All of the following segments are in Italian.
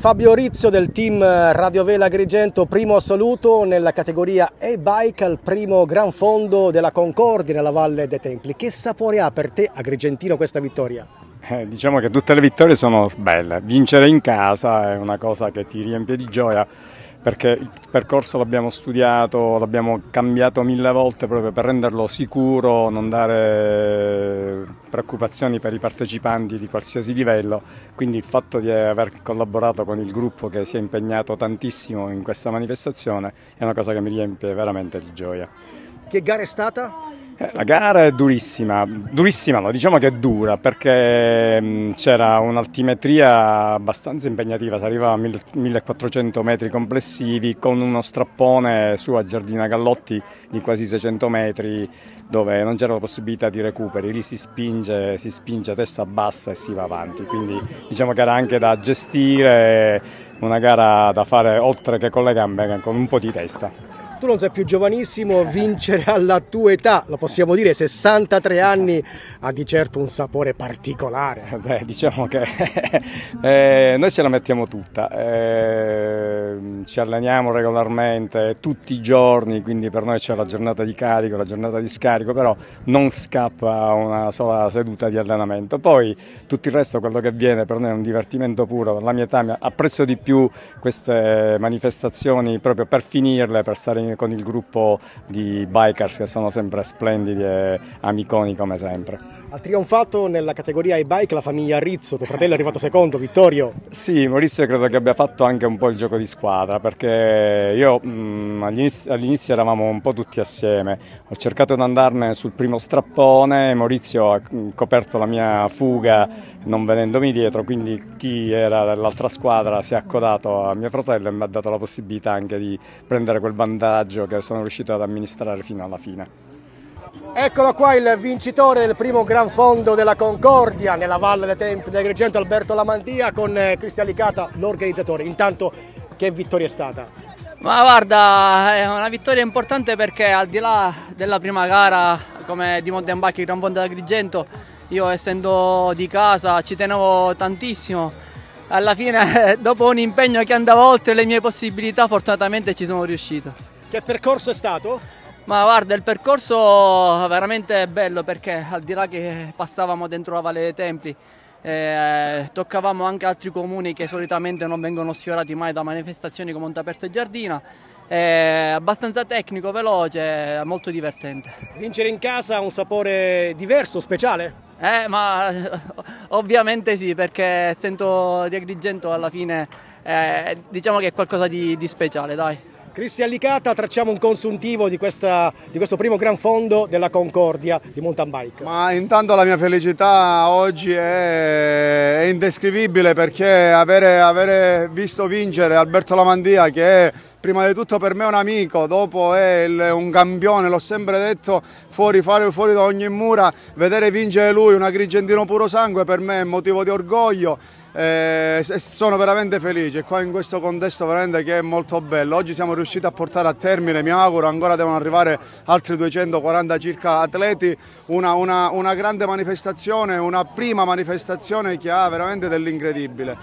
Fabio Rizzo del team eh, Radio Vela Agrigento, primo assoluto nella categoria e-bike al primo gran fondo della Concordia nella Valle dei Templi. Che sapore ha per te, Agrigentino, questa vittoria? Eh, diciamo che tutte le vittorie sono belle, vincere in casa è una cosa che ti riempie di gioia perché il percorso l'abbiamo studiato, l'abbiamo cambiato mille volte proprio per renderlo sicuro, non dare preoccupazioni per i partecipanti di qualsiasi livello, quindi il fatto di aver collaborato con il gruppo che si è impegnato tantissimo in questa manifestazione è una cosa che mi riempie veramente di gioia. Che gara è stata? Eh, la gara è durissima, durissima no, diciamo che è dura perché mm, c'era un'altimetria abbastanza impegnativa, si arriva a 1400 metri complessivi con uno strappone su a Giardina Gallotti di quasi 600 metri dove non c'era la possibilità di recuperi, lì si spinge, si spinge a testa bassa e si va avanti, quindi diciamo che era anche da gestire, una gara da fare oltre che con le gambe con un po' di testa tu non sei più giovanissimo, vincere alla tua età, lo possiamo dire, 63 anni ha di certo un sapore particolare. Eh, beh, diciamo che eh, noi ce la mettiamo tutta, eh, ci alleniamo regolarmente tutti i giorni, quindi per noi c'è la giornata di carico, la giornata di scarico, però non scappa una sola seduta di allenamento. Poi tutto il resto, quello che viene per noi è un divertimento puro, la mia età apprezzo di più queste manifestazioni proprio per finirle, per stare in con, il gruppo di bikers che sono sempre splendidi e amiconi come sempre. Ha trionfato nella categoria e-bike la famiglia Rizzo, tuo fratello è arrivato secondo, Vittorio. Sì, Maurizio credo che abbia fatto anche un po' il gioco di squadra perché io mh, mm, all'inizio, all'inizio, eravamo un po' tutti assieme, ho cercato di andarne sul primo strappone, Maurizio ha mm, coperto la mia fuga non venendomi dietro, quindi chi era dell'altra squadra si è accodato a mio fratello e mi ha dato la possibilità anche di prendere quel vantaggio vantaggio che sono riuscito ad amministrare fino alla fine. Eccolo qua il vincitore del primo Gran Fondo della Concordia nella Valle dei Tempi del Gregento, Alberto Lamandia con eh, Cristian Licata, l'organizzatore. Intanto che vittoria è stata? Ma guarda, è una vittoria importante perché al di là della prima gara come di Mountain Gran Fondo della io essendo di casa ci tenevo tantissimo. Alla fine, dopo un impegno che andava oltre le mie possibilità, fortunatamente ci sono riuscito. Che percorso è stato? Ma guarda, il percorso veramente bello perché al di là che passavamo dentro la Valle dei Templi, eh, toccavamo anche altri comuni che solitamente non vengono sfiorati mai da manifestazioni come Montaperto e Giardina. Eh, abbastanza tecnico, veloce, molto divertente. Vincere in casa ha un sapore diverso, speciale? Eh, ma ovviamente sì, perché sento di Agrigento alla fine, eh, diciamo che è qualcosa di, di speciale, dai. Cristian Licata, tracciamo un consuntivo di, questa, di, questo primo gran fondo della Concordia di mountain bike. Ma intanto la mia felicità oggi è, è indescrivibile perché avere, avere, visto vincere Alberto Lamandia che è prima di tutto per me è un amico, dopo è il, un campione, l'ho sempre detto, fuori fare fuori da ogni mura, vedere vincere lui, un agrigentino puro sangue per me è motivo di orgoglio. Eh, sono veramente felice qua in questo contesto veramente che è molto bello oggi siamo riusciti a portare a termine mi auguro ancora devono arrivare altri 240 circa atleti una, una, una grande manifestazione una prima manifestazione che ha veramente dell'incredibile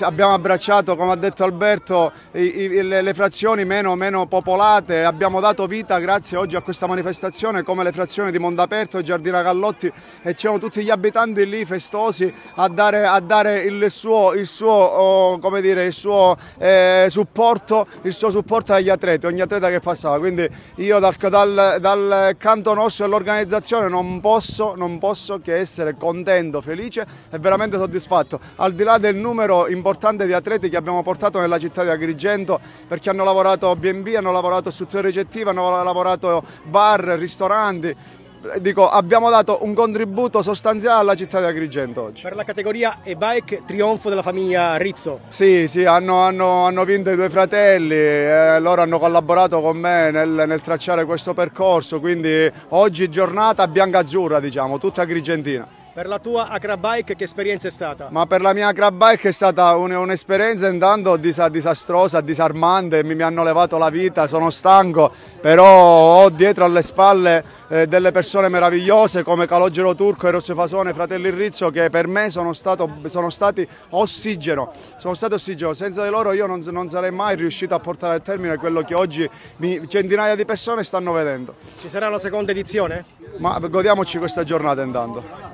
abbiamo abbracciato come ha detto Alberto i, i, le, le frazioni meno, meno, popolate, abbiamo dato vita grazie oggi a questa manifestazione come le frazioni di Mondaperto, Giardina Gallotti e c'erano tutti gli abitanti lì festosi a dare, a dare il suo, il suo, oh, dire, il suo eh, supporto, il suo supporto agli atleti, ogni atleta che passava. Quindi io dal, dal, dal canto nostro dell'organizzazione non posso, non posso che essere contento, felice e veramente soddisfatto. Al di là del numero importante di atleti che abbiamo portato nella città di Agrigento perché hanno lavorato B&B, hanno lavorato strutture ricettive, hanno lavorato bar, ristoranti, Dico, abbiamo dato un contributo sostanziale alla città di Agrigento oggi. Per la categoria e-bike, trionfo della famiglia Rizzo. Sì, sì, hanno, hanno, hanno vinto i due fratelli, eh, loro hanno collaborato con me nel, nel, tracciare questo percorso, quindi oggi giornata bianca-azzurra, diciamo, tutta agrigentina. Per la tua Agrabike che esperienza è stata? Ma per la mia Agrabike è stata un'esperienza intanto disastrosa, disarmante, mi, hanno levato la vita, sono stanco, però ho dietro alle spalle eh, delle persone meravigliose come Calogero Turco, Eros Fasone, Fratelli Rizzo che per me sono, stato, sono stati ossigeno, sono stati ossigeno, senza di loro io non, non, sarei mai riuscito a portare a termine quello che oggi mi, centinaia di persone stanno vedendo. Ci sarà la seconda edizione? Ma godiamoci questa giornata intanto.